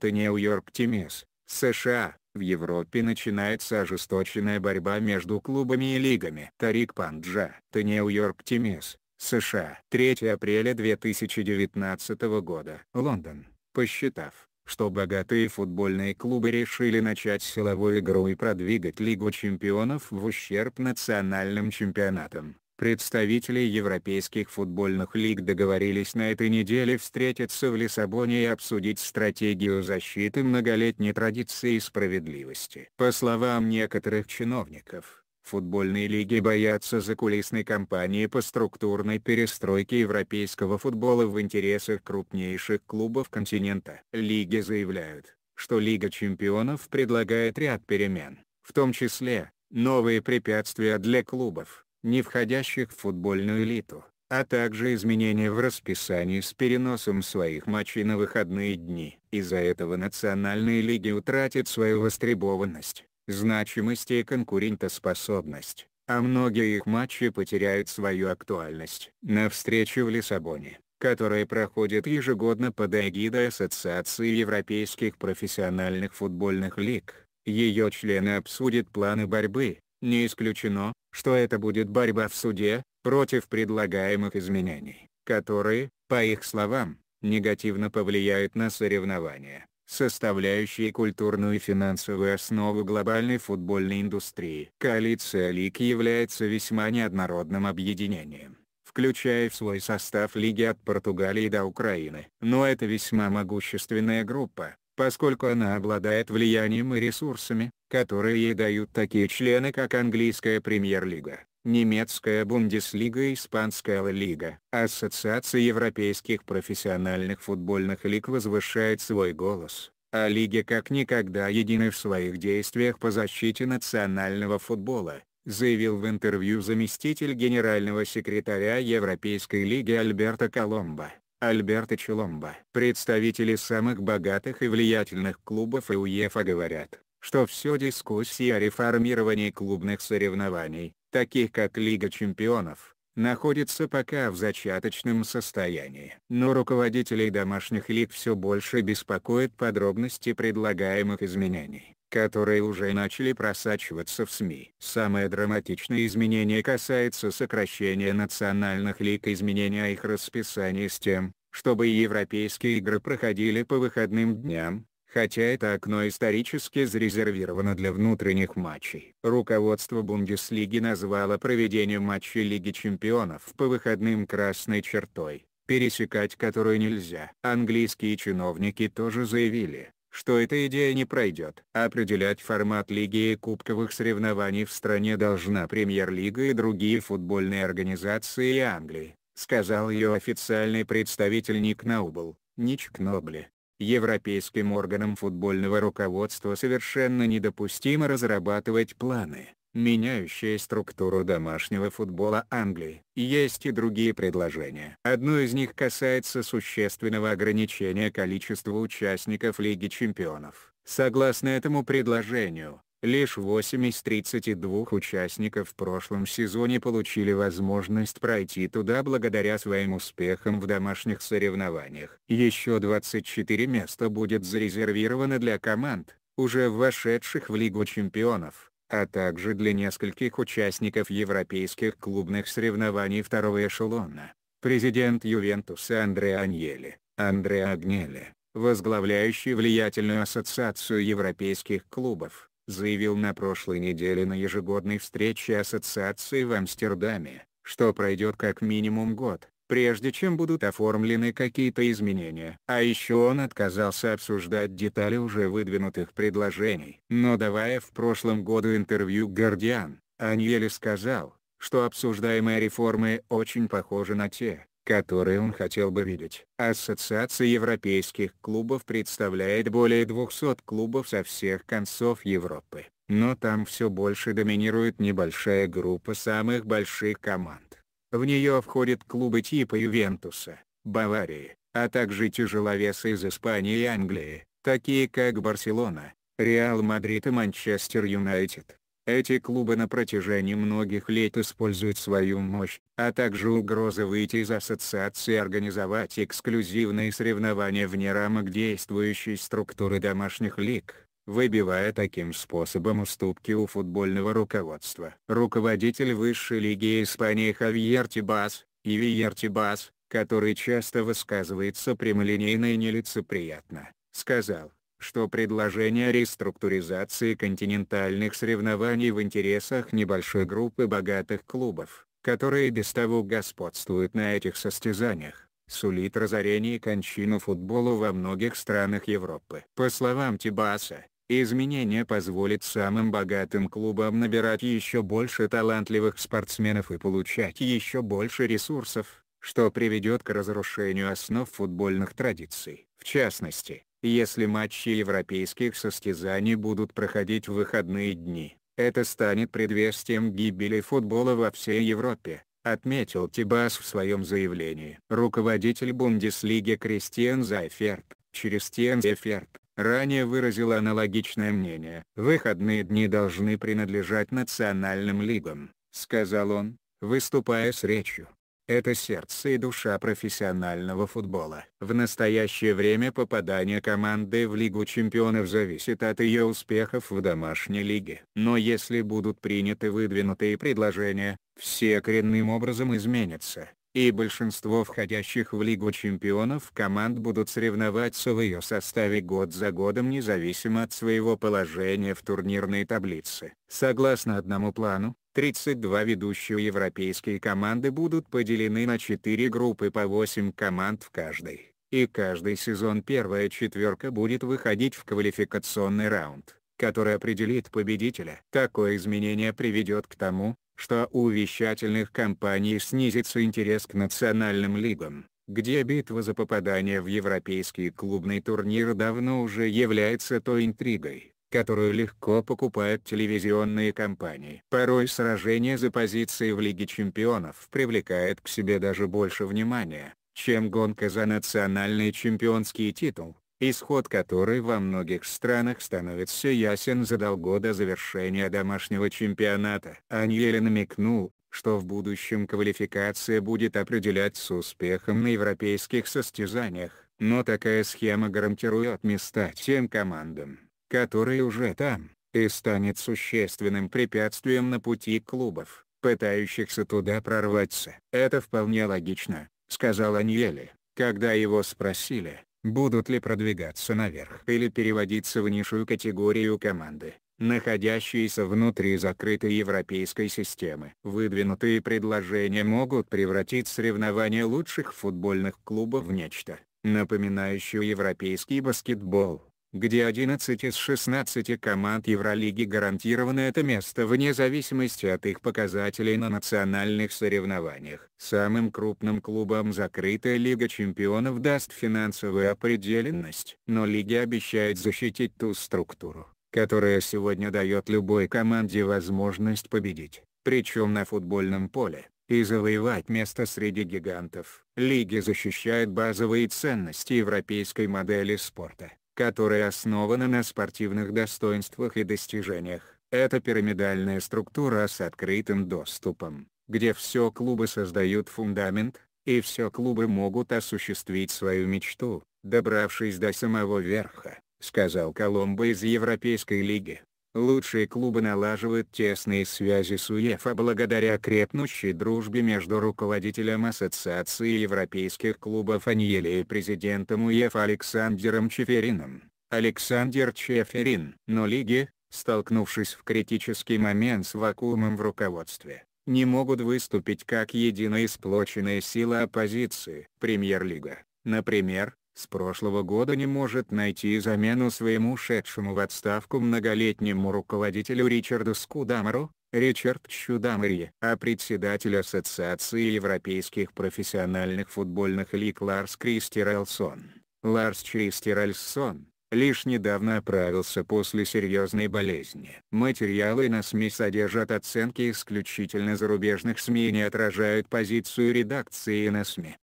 The New York Times, США, в Европе начинается ожесточенная борьба между клубами и лигами. Тарик Панджа, The New York Times, США. 3 апреля 2019 года. Лондон. Посчитав, что богатые футбольные клубы решили начать силовую игру и продвигать Лигу чемпионов в ущерб национальным чемпионатам, Представители европейских футбольных лиг договорились на этой неделе встретиться в Лиссабоне и обсудить стратегию защиты многолетней традиции и справедливости. По словам некоторых чиновников, футбольные лиги боятся закулисной кампании по структурной перестройке европейского футбола в интересах крупнейших клубов континента. Лиги заявляют, что Лига чемпионов предлагает ряд перемен, в том числе, новые препятствия для клубов не входящих в футбольную элиту, а также изменения в расписании с переносом своих матчей на выходные дни. Из-за этого национальные лиги утратят свою востребованность, значимость и конкурентоспособность, а многие их матчи потеряют свою актуальность. На встрече в Лиссабоне, которая проходит ежегодно под эгидой Ассоциации Европейских профессиональных футбольных лиг, ее члены обсудят планы борьбы, не исключено, что это будет борьба в суде, против предлагаемых изменений, которые, по их словам, негативно повлияют на соревнования, составляющие культурную и финансовую основу глобальной футбольной индустрии. Коалиция лиг является весьма неоднородным объединением включая в свой состав лиги от Португалии до Украины. Но это весьма могущественная группа, поскольку она обладает влиянием и ресурсами, которые ей дают такие члены как английская премьер-лига, немецкая Бундеслига и испанская Ла Лига. Ассоциация европейских профессиональных футбольных лиг возвышает свой голос, а лиги как никогда едины в своих действиях по защите национального футбола, заявил в интервью заместитель генерального секретаря Европейской лиги Альберто Коломбо. Альберто Челомбо. Представители самых богатых и влиятельных клубов и УЕФА говорят, что все дискуссии о реформировании клубных соревнований, таких как Лига чемпионов, находится пока в зачаточном состоянии. Но руководителей домашних лиг все больше беспокоят подробности предлагаемых изменений которые уже начали просачиваться в СМИ. Самое драматичное изменение касается сокращения национальных лиг и изменения их расписания с тем, чтобы европейские игры проходили по выходным дням, хотя это окно исторически зарезервировано для внутренних матчей. Руководство Бундеслиги назвало проведение матчей Лиги Чемпионов по выходным красной чертой, пересекать которую нельзя. Английские чиновники тоже заявили, что эта идея не пройдет. Определять формат лиги и кубковых соревнований в стране должна Премьер-лига и другие футбольные организации Англии, сказал ее официальный представитель Ник Наубл, Нич Кнобли. Европейским органам футбольного руководства совершенно недопустимо разрабатывать планы, меняющие структуру домашнего футбола Англии. Есть и другие предложения. Одно из них касается существенного ограничения количества участников Лиги чемпионов. Согласно этому предложению, Лишь 8 из 32 участников в прошлом сезоне получили возможность пройти туда благодаря своим успехам в домашних соревнованиях. Еще 24 места будет зарезервировано для команд, уже вошедших в Лигу чемпионов, а также для нескольких участников европейских клубных соревнований второго эшелона. Президент Ювентуса Андре Аньели, Андре Агнеле, возглавляющий влиятельную ассоциацию европейских клубов, заявил на прошлой неделе на ежегодной встрече ассоциации в Амстердаме, что пройдет как минимум год, прежде чем будут оформлены какие-то изменения. А еще он отказался обсуждать детали уже выдвинутых предложений. Но давая в прошлом году интервью «Гардиан», Аньели сказал, что обсуждаемые реформы очень похожи на те, которые он хотел бы видеть. Ассоциация европейских клубов представляет более 200 клубов со всех концов Европы, но там все больше доминирует небольшая группа самых больших команд. В нее входят клубы типа Ювентуса, Баварии, а также тяжеловесы из Испании и Англии, такие как Барселона, Реал Мадрид и Манчестер Юнайтед. Эти клубы на протяжении многих лет используют свою мощь, а также угрозы выйти из ассоциации и организовать эксклюзивные соревнования вне рамок действующей структуры домашних лиг выбивая таким способом уступки у футбольного руководства. Руководитель высшей лиги Испании Хавьер Тибас, Ивьер Тибас, который часто высказывается прямолинейно и нелицеприятно, сказал, что предложение реструктуризации континентальных соревнований в интересах небольшой группы богатых клубов, которые без того господствуют на этих состязаниях, сулит разорение и кончину футболу во многих странах Европы. По словам Тибаса, изменение позволит самым богатым клубам набирать еще больше талантливых спортсменов и получать еще больше ресурсов, что приведет к разрушению основ футбольных традиций. В частности, если матчи европейских состязаний будут проходить в выходные дни, это станет предвестием гибели футбола во всей Европе, отметил Тибас в своем заявлении. Руководитель Бундеслиги Кристиан Зайферт, через Тиен Зайферт, ранее выразил аналогичное мнение. «Выходные дни должны принадлежать национальным лигам», — сказал он, выступая с речью. Это сердце и душа профессионального футбола. В настоящее время попадание команды в Лигу чемпионов зависит от ее успехов в домашней лиге. Но если будут приняты выдвинутые предложения, все коренным образом изменятся и большинство входящих в Лигу чемпионов команд будут соревноваться в ее составе год за годом независимо от своего положения в турнирной таблице. Согласно одному плану, 32 ведущие европейские команды будут поделены на 4 группы по 8 команд в каждой, и каждый сезон первая четверка будет выходить в квалификационный раунд который определит победителя. Такое изменение приведет к тому, что у вещательных компаний снизится интерес к национальным лигам, где битва за попадание в европейский клубный турнир давно уже является той интригой, которую легко покупают телевизионные компании. Порой сражение за позиции в Лиге чемпионов привлекает к себе даже больше внимания, чем гонка за национальный чемпионский титул исход которой во многих странах становится ясен за долго до завершения домашнего чемпионата. Аньеле намекнул, что в будущем квалификация будет определять с успехом на европейских состязаниях, но такая схема гарантирует места тем командам, которые уже там, и станет существенным препятствием на пути клубов, пытающихся туда прорваться. «Это вполне логично», — сказал Аньеле, когда его спросили, будут ли продвигаться наверх или переводиться в низшую категорию команды, находящиеся внутри закрытой европейской системы. Выдвинутые предложения могут превратить соревнования лучших футбольных клубов в нечто, напоминающее европейский баскетбол где 11 из 16 команд Евролиги гарантировано это место вне зависимости от их показателей на национальных соревнованиях. Самым крупным клубам закрытая Лига Чемпионов даст финансовую определенность, но Лиги обещает защитить ту структуру, которая сегодня дает любой команде возможность победить, причем на футбольном поле и завоевать место среди гигантов. Лиги защищают базовые ценности европейской модели спорта которая основана на спортивных достоинствах и достижениях. Это пирамидальная структура с открытым доступом, где все клубы создают фундамент, и все клубы могут осуществить свою мечту, добравшись до самого верха, сказал Коломбо из Европейской лиги лучшие клубы налаживают тесные связи с УЕФА благодаря крепнущей дружбе между руководителем Ассоциации европейских клубов Аньели и президентом УЕФА Александром Чеферином. Александр Чеферин. Но лиги, столкнувшись в критический момент с вакуумом в руководстве, не могут выступить как единая сплоченная сила оппозиции. Премьер-лига, например, с прошлого года не может найти замену своему ушедшему в отставку многолетнему руководителю Ричарду Скудамеру, Ричард Чудамарье. А председатель Ассоциации Европейских профессиональных футбольных лиг Ларс Кристирелсон, Ларс Кристирельсон, лишь недавно оправился после серьезной болезни. Материалы на СМИ содержат оценки исключительно зарубежных СМИ и не отражают позицию редакции на СМИ.